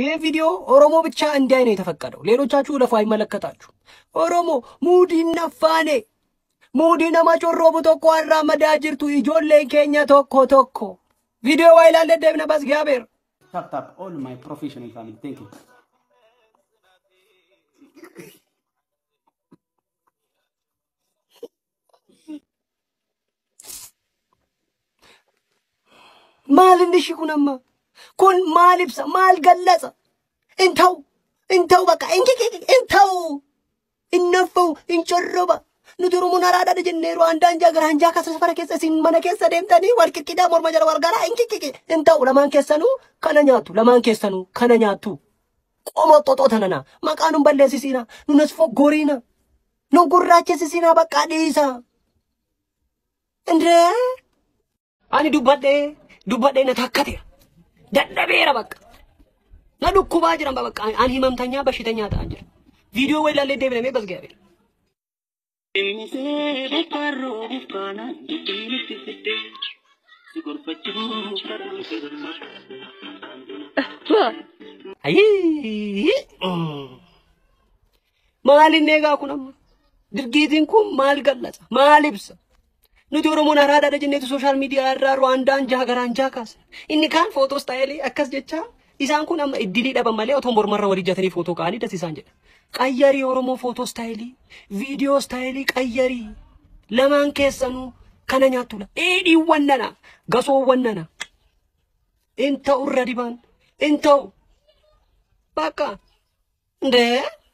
ይሄ ቪዲዮ ኦሮሞ ብቻ እንዲያይ ነው የተፈቀደው። ሌሎቻችሁ ለፎ አይመለከታችሁ። ኦሮሞ ሙዲና ፋኔ ሙዲና ማጮሮ ቡቶኮ አራመዳ መዳጅርቱ ኢጆሌን ኬኛ ቶኮ ቶኮ ቪዲዮ ዋይላለ ደብነ ባስ ጋቤር ታፕ ታፕ ኦል ማይ ፕሮፌሽናል ፋሚሊ ቴንክ ዩ ማልንሽ ኩነማ ኩን ማል ይብሰ ማል ገለጸ? እንተው እንተው በቃ እንተው እነፈው እንጨረበ nuti rumuun araadha jennee yeroo handaan jaa gara hanjaa keessa safara keessa isin mana keessa deemtanii wal qiqqidhaa morma jala wal garaa inqiqqi hin ta'u lamaan keessanuu kana nyaattu lamaan keessanuu kana nyaattu qoma xoxoo tanana maqaa nun balleessisiina nunas foggoriina nun gurraachesisiina baqqaa dhiisa indee ani dubbadhee dubbadhee na takkate ደደቤረ በቃ ለዱኩባ ጅረን በቃ አን ህመምተኛ በሽተኛ ታጅር ቪዲዮ ወይ ላለ ደብ ለሜ በዝጋቤ አይ ማል ነጋ ኩነማ ድርጊትን ኩን ማል ገለጸ ማል ይብሰ nuti Oromoon araadhaa dha jenneetu sooshaal miidiyaa irraa yeroo andaa anjaa gara anjaa kaasna. Inni kaan footoos taa'elee akkas jecha isaan kun amma iddilii dhaban malee otoo mormarra walii jatanii footoo ka'anii das isaan jedha. Qayyarii Oromoo footoos taa'elii viidiyoos taa'elii qayyarii lamaan keessanuu kana nyaattudha. Dheedhiiwwan nana gasoowwan nana hin ta'urra dibaan hin ta'u bakka ndee.